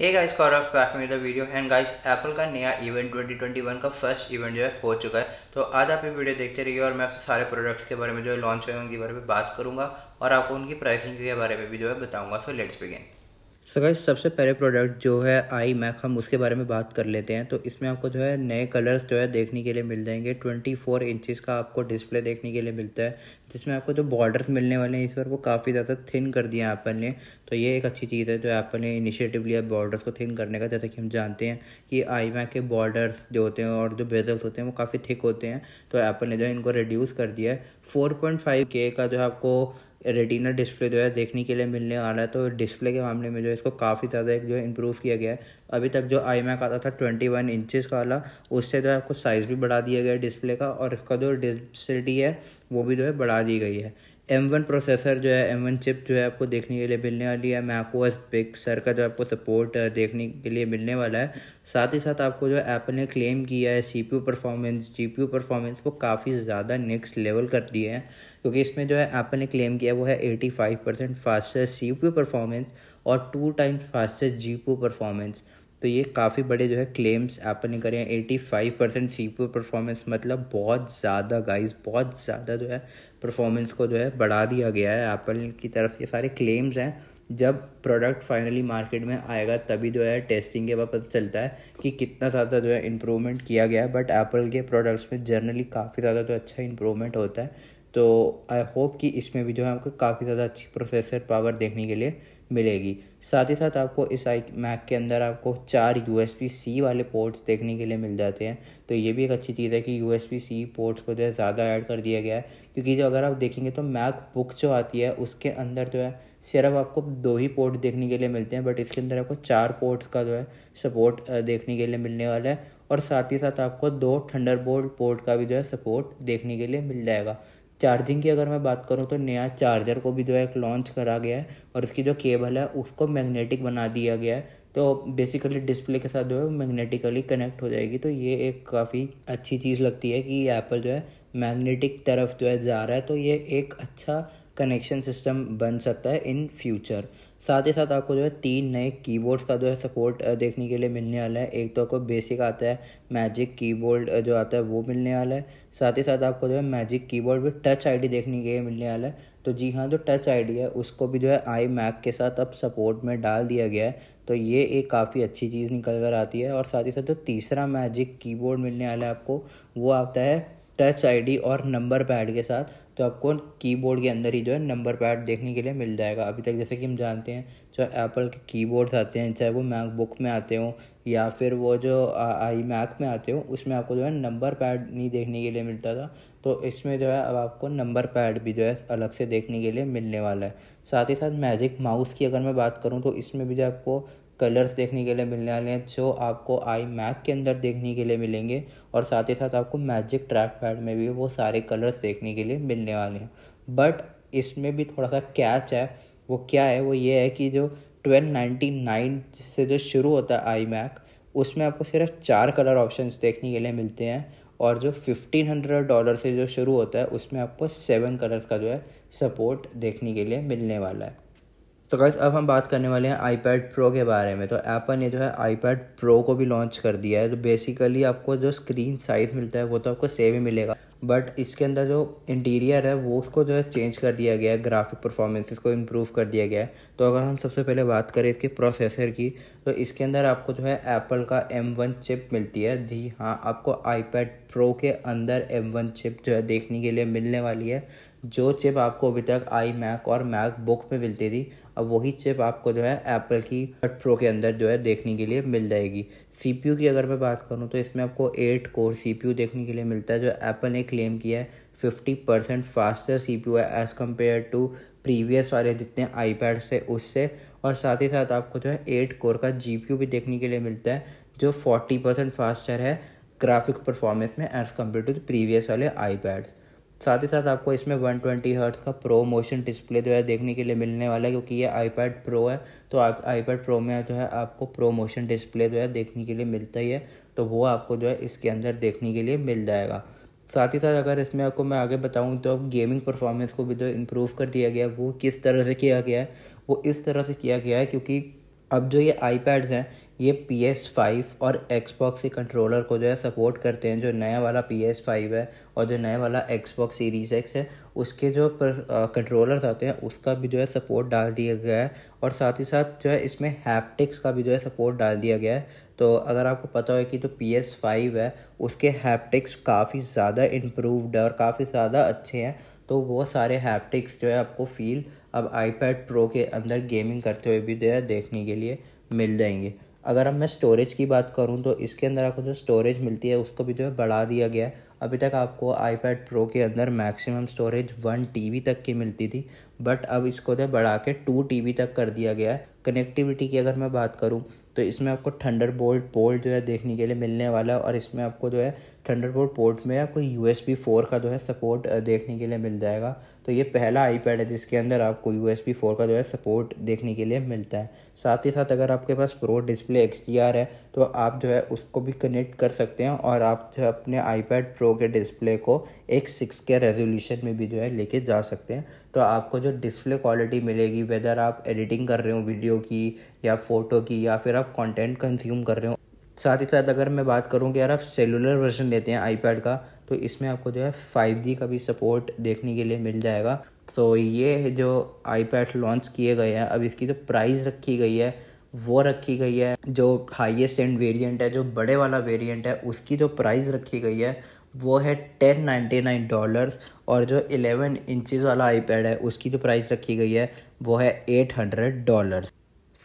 ये गाइस ऑफ बैक में वीडियो एंड गाइस एप्पल का नया इवेंट 2021 का फर्स्ट इवेंट जो है हो चुका है तो आज आप ये वीडियो देखते रहिए और मैं आपसे सारे प्रोडक्ट्स के बारे में जो है लॉन्च हुए उनके बारे में बात करूँगा और आपको उनकी प्राइसिंग के बारे में भी जो है बताऊंगा so let's begin so guys सबसे पहले प्रोडक्ट जो है आई मैक हम उसके बारे में बात कर लेते हैं तो इसमें आपको जो है नए कलर्स जो है देखने के लिए मिल जाएंगे ट्वेंटी फोर इंचज़ का आपको डिस्प्ले देखने के लिए मिलता है जिसमें आपको जो बॉर्डर्स मिलने वाले हैं इस बार वो काफ़ी ज़्यादा थिन कर दिया एप्पल ने तो ये एक अच्छी चीज़ है जो एप्पल ने इनिशिएटिव लिया बॉर्डर्स को थिन करने का जैसा कि हम जानते हैं कि आई मैक के बॉर्डर्स जो होते हैं और जो बेजल्स होते हैं वो काफ़ी थिक होते हैं तो एप्पल ने जो है इनको रिड्यूस कर दिया है फोर पॉइंट फाइव के का जो है आपको रेटिना डिस्प्ले जो है देखने के लिए मिलने वाला है तो डिस्प्ले के मामले में जो है इसको काफ़ी ज़्यादा एक जो है इम्प्रूव किया गया है अभी तक जो आई मैक आता था ट्वेंटी वन इंचज़ का वाला उससे जो है आपको साइज़ भी बढ़ा दिया गया है डिस्प्ले का और इसका जो डिस्टी है वो भी जो है बढ़ा दी गई है एम वन प्रोसेसर जो है एम वन चिप जो है आपको देखने के लिए मिलने वाली है मैं आपको एस सर का जो आपको सपोर्ट देखने के लिए मिलने वाला है साथ ही साथ आपको जो एप्पल ने क्लेम किया है C P U performance G P U performance वो काफ़ी ज़्यादा नेक्स्ट लेवल कर दिए हैं क्योंकि इसमें जो है एप्पल ने क्लेम किया वो है eighty five percent fastest C P U performance और two times fastest G P U performance तो ये काफ़ी बड़े जो है क्लेम्स एप्पल ने करे हैं eighty five percent C P performance मतलब बहुत ज़्यादा गाइस बहुत ज़्यादा जो है परफॉर्मेंस को जो है बढ़ा दिया गया है एप्पल की तरफ ये सारे क्लेम्स हैं जब प्रोडक्ट फाइनली मार्केट में आएगा तभी जो है टेस्टिंग के बाद पता चलता है कि कितना ज़्यादा जो है इम्प्रूवमेंट किया गया है बट एप्पल के प्रोडक्ट्स में जनरली काफ़ी ज़्यादा तो अच्छा इम्प्रूवमेंट होता है तो आई होप कि इसमें भी जो है आपको काफ़ी ज़्यादा अच्छी प्रोसेसर पावर देखने के लिए मिलेगी साथ ही साथ आपको इस आई मैक के अंदर आपको चार यू एस पी सी वाले पोर्ट्स देखने के लिए मिल जाते हैं तो ये भी एक अच्छी चीज़ है कि U S B C ports को जो है ज़्यादा ऐड कर दिया गया है क्योंकि जो अगर आप देखेंगे तो मैक बुक जो आती है उसके अंदर जो है सिर्फ आपको दो ही पोर्ट देखने के लिए मिलते हैं बट इसके अंदर आपको चार पोर्ट्स का जो है सपोर्ट देखने के लिए मिलने वाला है और साथ ही साथ आपको दो थंडरबोल्ट पोर्ट का भी जो है सपोर्ट देखने के लिए मिल जाएगा चार्जिंग की अगर मैं बात करूँ तो नया चार्जर को भी जो है लॉन्च करा गया है और इसकी जो केबल है उसको मैग्नेटिक बना दिया गया है तो बेसिकली डिस्प्ले के साथ जो है मैग्नेटिकली कनेक्ट हो जाएगी तो ये एक काफ़ी अच्छी चीज़ लगती है कि एप्पल जो है मैग्नेटिक तरफ जो है जा रहा है तो ये एक अच्छा कनेक्शन सिस्टम बन सकता है इन फ्यूचर साथ ही साथ आपको जो है तीन नए कीबोर्ड्स का जो है सपोर्ट देखने के लिए मिलने वाला है एक तो आपको बेसिक आता है मैजिक कीबोर्ड जो आता है वो मिलने वाला है साथ ही साथ आपको जो है magic keyboard board touch I देखने के लिए मिलने वाला है तो जी हाँ जो टच आईडी है उसको भी जो है आई मैक के साथ अब सपोर्ट में डाल दिया गया है तो ये एक काफ़ी अच्छी चीज़ निकल कर आती है और साथ ही साथ जो तीसरा मैजिक कीबोर्ड मिलने वाला है आपको वो आता है touch I D number pad के साथ तो आपको कीबोर्ड के अंदर ही जो है नंबर पैड देखने के लिए मिल जाएगा अभी तक जैसे कि हम जानते हैं चाहे एप्पल के कीबोर्ड्स आते हैं चाहे वो मैकबुक में आते हों या फिर वो जो आई मैक में आते हो उसमें आपको जो है नंबर पैड नहीं देखने के लिए मिलता था तो इसमें जो है अब आपको नंबर पैड भी जो है अलग से देखने के लिए मिलने वाला है साथ ही साथ मैजिक माउस की अगर मैं बात करूँ तो इसमें भी जो आपको कलर्स देखने के लिए मिलने वाले हैं जो आपको आई मैक के अंदर देखने के लिए मिलेंगे और साथ ही साथ आपको मैजिक ट्रैक पैड में भी वो सारे कलर्स देखने के लिए मिलने वाले हैं बट इसमें भी थोड़ा सा कैच है वो क्या है वो ये है कि जो ट्वेल्व नाइन्टी नाइन से जो शुरू होता है आई मैक उसमें आपको सिर्फ चार कलर ऑप्शन देखने के लिए मिलते हैं और जो फिफ्टीन हंड्रेड डॉलर से जो शुरू होता है उसमें आपको सेवन कलर्स का जो है सपोर्ट देखने के लिए मिलने वाला है तो गैस अब हम बात करने वाले हैं आईपैड प्रो के बारे में तो एप्पल ने जो है आईपैड प्रो को भी लॉन्च कर दिया है तो बेसिकली आपको जो स्क्रीन साइज़ मिलता है वो तो आपको सेम ही मिलेगा बट इसके अंदर जो इंटीरियर है वो उसको जो है चेंज कर दिया गया है ग्राफिक परफॉर्मेंस को इम्प्रूव कर दिया गया है तो अगर हम सबसे पहले बात करें इसके प्रोसेसर की तो इसके अंदर आपको जो है एप्पल का एम वन चिप मिलती है जी हाँ आपको आईपैड प्रो के अंदर एम वन चिप जो है देखने के लिए मिलने वाली है जो चिप आपको अभी तक आई मैक और मैक बुक में मिलती थी अब वही चिप आपको जो है एप्पल की कट प्रो के अंदर जो है देखने के लिए मिल जाएगी सीपीयू की अगर मैं बात करूँ तो इसमें आपको एट कोर सीपीयू देखने के लिए मिलता है जो एप्पल ने क्लेम किया है fifty percent faster C P U है एज़ कम्पेयर टू प्रीवियस वाले जितने आई पैड से उससे और साथ ही साथ आपको जो है एट कोर का जी पी यू भी देखने के लिए मिलता है जो फोर्टी परसेंट फास्टर है ग्राफिक परफॉर्मेंस में एज़ कम्पेयर टू प्रीवियस वाले आई पैड्स साथ ही साथ आपको इसमें 120 ट्वेंटी हर्ट्स का प्रो मोशन डिस्प्ले जो है देखने के लिए मिलने वाला है क्योंकि ये आईपैड प्रो है तो आप आईपैड प्रो में जो है आपको प्रो मोशन डिस्प्ले जो है देखने के लिए मिलता ही है तो वो आपको जो है इसके अंदर देखने के लिए मिल जाएगा साथ ही साथ अगर इसमें आपको मैं आगे बताऊँ तो गेमिंग परफॉर्मेंस को भी जो इम्प्रूव कर दिया गया वो किस तरह से किया गया है वो इस तरह से किया गया है क्योंकि अब जो ये आईपैड्स हैं ये पी एस फाइव और एक्सबॉक्स के कंट्रोलर को जो है सपोर्ट करते हैं जो नया वाला पी एस फाइव है और जो नया वाला एक्सबॉक्स सीरीज एक्स है उसके जो कंट्रोलर आते हैं उसका भी जो है सपोर्ट डाल दिया गया है और साथ ही साथ जो है इसमें हैप्टिक्स का भी जो है सपोर्ट डाल दिया गया है तो अगर आपको पता हो कि जो पी एस फाइव है उसके हैप्टिक्स काफ़ी ज़्यादा इम्प्रूवड है और काफ़ी ज़्यादा अच्छे हैं तो वो सारे हैप्टिक्स जो है आपको फील अब आईपैड प्रो के अंदर गेमिंग करते हुए भी जो है देखने के लिए मिल जाएंगे अगर अब मैं स्टोरेज की बात करूँ तो इसके अंदर आपको जो स्टोरेज मिलती है उसको भी जो है बढ़ा दिया गया है अभी तक आपको आईपैड प्रो के अंदर मैक्सिमम स्टोरेज वन बी तक की मिलती थी बट अब इसको जो बढ़ा के टू बी तक कर दिया गया है कनेक्टिविटी की अगर मैं बात करूँ तो इसमें आपको थंडर बोल्ट पोर्ट जो है देखने के लिए मिलने वाला है और इसमें आपको जो है थंडर बोल्ट पोर्ट में आपको यू एस बी फोर का जो है सपोर्ट देखने के लिए मिल जाएगा तो ये पहला आई पैड है जिसके अंदर आपको यू एस बी फोर का जो है सपोर्ट देखने के लिए मिलता है साथ ही साथ अगर आपके पास pro display X D R है तो आप जो है उसको भी कनेक्ट कर सकते हैं और आप जो है अपने आई पैड प्रो के डिस्प्ले को एक सिक्स के रेजोल्यूशन में भी जो है लेके जा सकते हैं तो आपको जो डिस्प्ले क्वालिटी मिलेगी वेदर आप एडिटिंग कर रहे हो वीडियो वीडियो की या फ़ोटो की या फिर आप कंटेंट कंज्यूम कर रहे हो साथ ही साथ अगर मैं बात करूँ कि यार आप सेलुलर वर्जन लेते हैं आईपैड का तो इसमें आपको जो है फाइव जी का भी सपोर्ट देखने के लिए मिल जाएगा तो ये जो आईपैड लॉन्च किए गए हैं अब इसकी जो प्राइस रखी गई है वो रखी गई है जो हाईएस्ट एंड वेरिएंट है जो बड़े वाला वेरिएंट है उसकी जो प्राइस रखी गई है वो है टेन नाइन्टी नाइन डॉलर्स और जो एलेवन इंचज़ वाला आईपैड है उसकी जो प्राइस रखी गई है वो है एट हंड्रेड डॉलर्स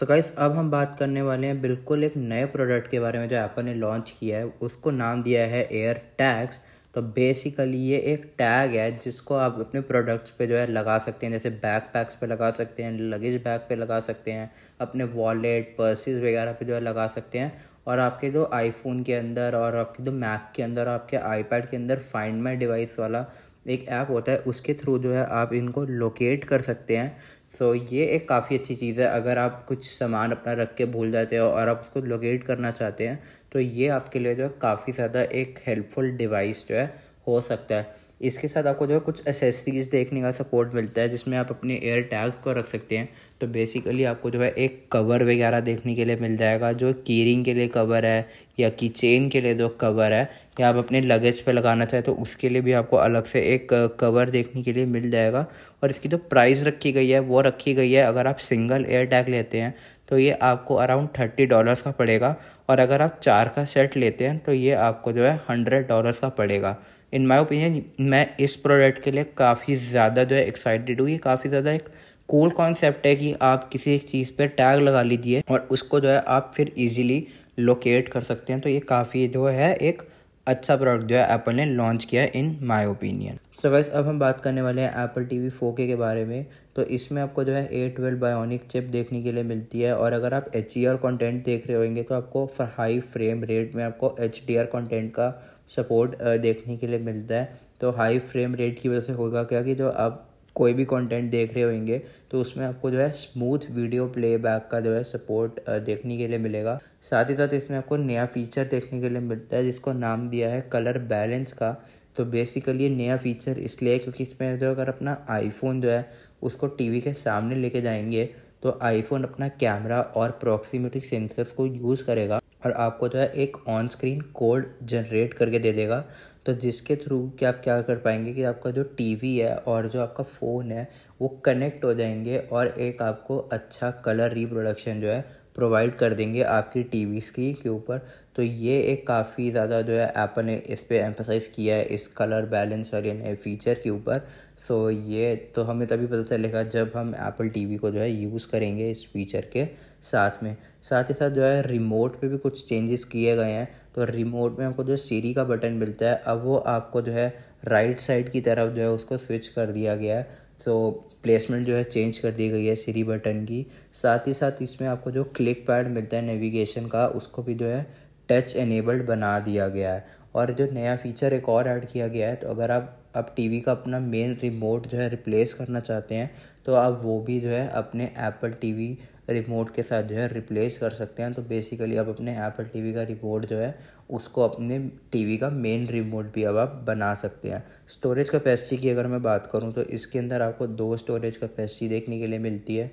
सो तो गाइस अब हम बात करने वाले हैं बिल्कुल एक नए प्रोडक्ट के बारे में जो एप्पल ने लॉन्च किया है उसको नाम दिया है एयर टैग्स तो बेसिकली ये एक टैग है जिसको आप अपने प्रोडक्ट्स पे जो है लगा सकते हैं जैसे बैग पैक्स पे लगा सकते हैं लगेज बैग पे लगा सकते हैं अपने वॉलेट पर्सेस वगैरह पे जो है लगा सकते हैं और आपके जो आईफोन के अंदर और आपके जो मैक के अंदर आपके आईपैड के अंदर फाइंड माई डिवाइस वाला एक ऐप होता है उसके थ्रू जो है आप इनको लोकेट कर सकते हैं सो so, ये एक काफ़ी अच्छी चीज़ है अगर आप कुछ सामान अपना रख के भूल जाते हो और आप उसको लोकेट करना चाहते हैं तो ये आपके लिए जो है काफ़ी ज़्यादा एक हेल्पफुल डिवाइस जो है हो सकता है इसके साथ आपको जो है कुछ एसेसरीज़ देखने का सपोर्ट मिलता है जिसमें आप अपने एयर टैग्स को रख सकते हैं तो बेसिकली आपको जो है एक कवर वगैरह देखने के लिए मिल जाएगा जो कीरिंग के लिए कवर है या की चेन के लिए जो कवर है या आप अपने लगेज पे लगाना चाहें तो उसके लिए भी आपको अलग से एक कवर देखने के लिए मिल जाएगा और इसकी जो प्राइस रखी गई है वो रखी गई है अगर आप सिंगल एयर टैग लेते हैं तो ये आपको अराउंड थर्टी डॉलर्स का पड़ेगा और अगर आप चार का सेट लेते हैं तो ये आपको जो है हंड्रेड डॉलर्स का पड़ेगा इन माई ओपिनियन मैं इस प्रोडक्ट के लिए काफ़ी ज़्यादा जो है एक्साइटेड हुई काफ़ी ज़्यादा एक कूल कॉन्सेप्ट है कि आप किसी एक चीज़ पर टैग लगा लीजिए और उसको जो है आप फिर इजीली लोकेट कर सकते हैं तो ये काफ़ी जो है एक अच्छा प्रोडक्ट जो है एप्पल ने लॉन्च किया है इन माय ओपिनियन सो वैस अब हम बात करने वाले हैं एप्पल टी वी के बारे में तो इसमें आपको जो है ए ट्वेल्व बायोनिक चिप देखने के लिए मिलती है और अगर आप एच ई आर कॉन्टेंट देख रहे होंगे तो आपको हाई फ्रेम रेट में आपको एच डी आर कॉन्टेंट का सपोर्ट uh, देखने के लिए मिलता है तो हाई फ्रेम रेट की वजह से होगा क्या कि जो आप कोई भी कंटेंट देख रहे होंगे तो उसमें आपको जो है स्मूथ वीडियो प्लेबैक का जो है सपोर्ट uh, देखने के लिए मिलेगा साथ ही साथ इसमें आपको नया फीचर देखने के लिए मिलता है जिसको नाम दिया है कलर बैलेंस का तो बेसिकली ये नया फीचर इसलिए क्योंकि इसमें जो अगर अपना आईफोन जो है उसको टी के सामने लेके जाएंगे तो आईफोन अपना कैमरा और प्रोक्सीमेटिक सेंसर्स को यूज़ करेगा और आपको जो है एक ऑन स्क्रीन कोड जनरेट करके दे देगा तो जिसके थ्रू कि आप क्या कर पाएंगे कि आपका जो टीवी है और जो आपका फ़ोन है वो कनेक्ट हो जाएंगे और एक आपको अच्छा कलर रिप्रोडक्शन जो है प्रोवाइड कर देंगे आपकी टीवी स्क्रीन के ऊपर तो ये एक काफ़ी ज़्यादा जो है एप्पल ने इस पर एम्फोसाइज़ किया है इस कलर बैलेंस वाले नए फीचर के ऊपर सो ये तो हमें तभी पता चलेगा जब हम एप्पल टीवी को जो है यूज़ करेंगे इस फीचर के साथ में साथ ही साथ जो है रिमोट पे भी कुछ चेंजेस किए गए हैं तो रिमोट में आपको जो सीरी का बटन मिलता है अब वो आपको जो है राइट साइड की तरफ जो है उसको स्विच कर दिया गया है सो so, प्लेसमेंट जो है चेंज कर दी गई है सीरी बटन की साथ ही साथ इसमें आपको जो क्लिक पैड मिलता है नेविगेशन का उसको भी जो है टच एनेबल्ड बना दिया गया है और जो नया फीचर एक और ऐड किया गया है तो अगर आप अब टीवी का अपना मेन रिमोट जो है रिप्लेस करना चाहते हैं तो आप वो भी जो है अपने एप्पल टीवी रिमोट के साथ जो है रिप्लेस कर सकते हैं तो बेसिकली आप अपने एप्पल टीवी का रिमोट जो है उसको अपने टीवी का मेन रिमोट भी अब आप बना सकते हैं स्टोरेज कैपेसिटी की अगर मैं बात करूं तो इसके अंदर आपको दो स्टोरेज कैपेसिटी देखने के लिए मिलती है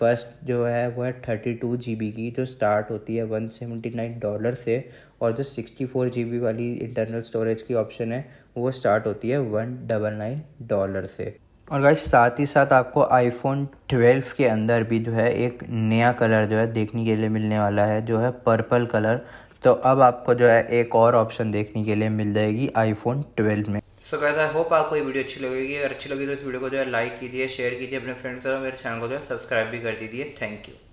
फर्स्ट जो है वो है थर्टी टू जी बी की जो स्टार्ट होती है वन सेवेंटी नाइन डॉलर से और जो सिक्सटी फोर जी बी वाली इंटरनल स्टोरेज की ऑप्शन है वो स्टार्ट होती है वन डबल नाइन डॉलर से और गाइस साथ ही साथ आपको आईफोन 12 के अंदर भी जो है एक नया कलर जो है देखने के लिए मिलने वाला है जो है पर्पल कलर तो अब आपको जो है एक और ऑप्शन देखने के लिए मिल जाएगी आईफोन 12 में सो गाइस आई होप आपको ये वीडियो अच्छी लगेगी अगर अच्छी लगी तो इस वीडियो को जो है लाइक कीजिए शेयर कीजिए अपने फ्रेंड्स और मेरे चैनल को जो है सब्सक्राइब भी कर दीजिए थैंक यू